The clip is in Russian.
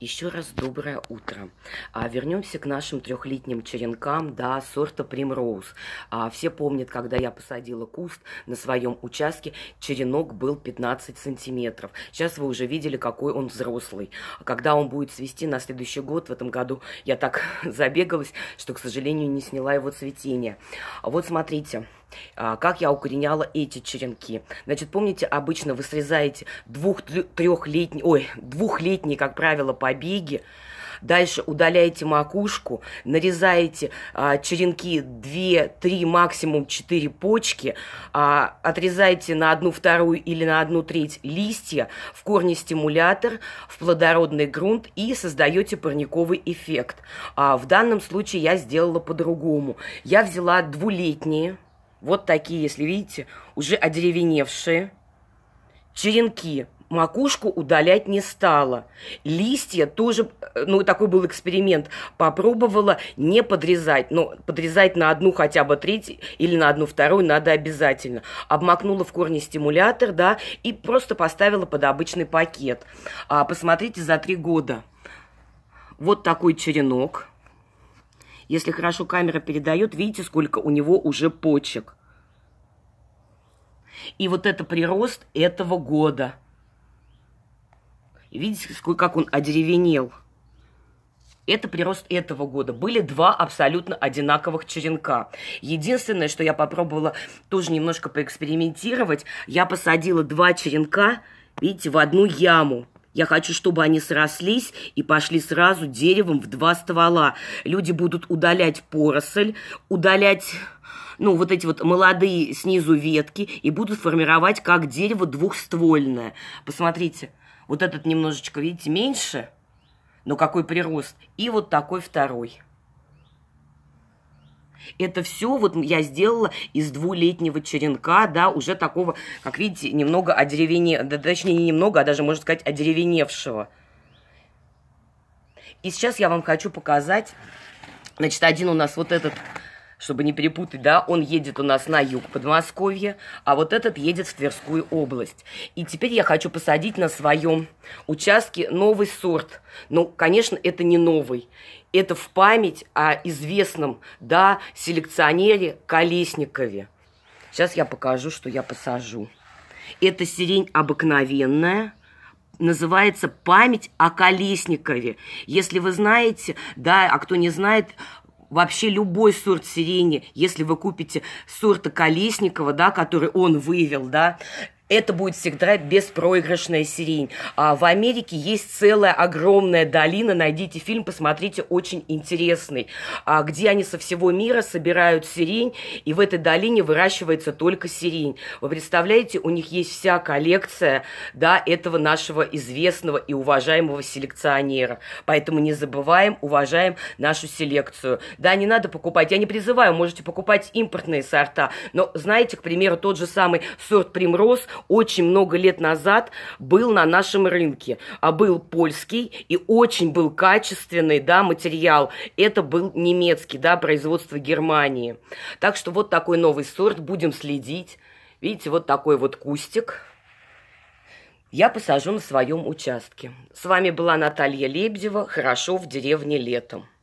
Еще раз доброе утро. А, вернемся к нашим трехлетним черенкам, да, сорта Примроуз. А, все помнят, когда я посадила куст на своем участке, черенок был 15 сантиметров. Сейчас вы уже видели, какой он взрослый. Когда он будет цвести на следующий год, в этом году я так забегалась, что, к сожалению, не сняла его цветение. А вот смотрите. Смотрите. А, как я укореняла эти черенки? Значит, помните, обычно вы срезаете двух-трехлетний, ой, двухлетние, как правило, побеги, Дальше удаляете макушку, нарезаете а, черенки 2, 3, максимум 4 почки, а, отрезаете на одну вторую или на одну треть листья, в корне стимулятор, в плодородный грунт и создаете парниковый эффект. А, в данном случае я сделала по-другому. Я взяла двулетние вот такие, если видите, уже одеревеневшие. Черенки. Макушку удалять не стала. Листья тоже, э, ну, такой был эксперимент. Попробовала не подрезать, но подрезать на одну хотя бы треть или на одну вторую надо обязательно. Обмакнула в корни стимулятор, да, и просто поставила под обычный пакет. А, посмотрите, за три года. Вот такой черенок. Если хорошо камера передает, видите, сколько у него уже почек. И вот это прирост этого года. Видите, как он одеревенел. Это прирост этого года. Были два абсолютно одинаковых черенка. Единственное, что я попробовала тоже немножко поэкспериментировать, я посадила два черенка, видите, в одну яму. Я хочу, чтобы они срослись и пошли сразу деревом в два ствола. Люди будут удалять поросль, удалять ну, вот эти вот молодые снизу ветки и будут формировать как дерево двухствольное. Посмотрите, вот этот немножечко, видите, меньше, но какой прирост. И вот такой второй. Это все вот я сделала из двулетнего черенка, да, уже такого, как видите, немного одеревене, да, точнее, не немного, а даже, можно сказать, одеревеневшего. И сейчас я вам хочу показать, значит, один у нас вот этот чтобы не перепутать, да, он едет у нас на юг Подмосковья, а вот этот едет в Тверскую область. И теперь я хочу посадить на своем участке новый сорт. Ну, конечно, это не новый. Это в память о известном, да, селекционере Колесникове. Сейчас я покажу, что я посажу. Это сирень обыкновенная, называется «Память о Колесникове». Если вы знаете, да, а кто не знает, вообще любой сорт сирени, если вы купите сорта Колесникова, да, который он вывел, да, это будет всегда беспроигрышная сирень. А в Америке есть целая огромная долина, найдите фильм, посмотрите, очень интересный, а где они со всего мира собирают сирень, и в этой долине выращивается только сирень. Вы представляете, у них есть вся коллекция, да, этого нашего известного и уважаемого селекционера. Поэтому не забываем, уважаем нашу селекцию. Да, не надо покупать, я не призываю, можете покупать импортные сорта, но знаете, к примеру, тот же самый сорт примроз, очень много лет назад был на нашем рынке. А был польский и очень был качественный да, материал. Это был немецкий, да, производство Германии. Так что вот такой новый сорт, будем следить. Видите, вот такой вот кустик я посажу на своем участке. С вами была Наталья Лебедева. Хорошо в деревне летом.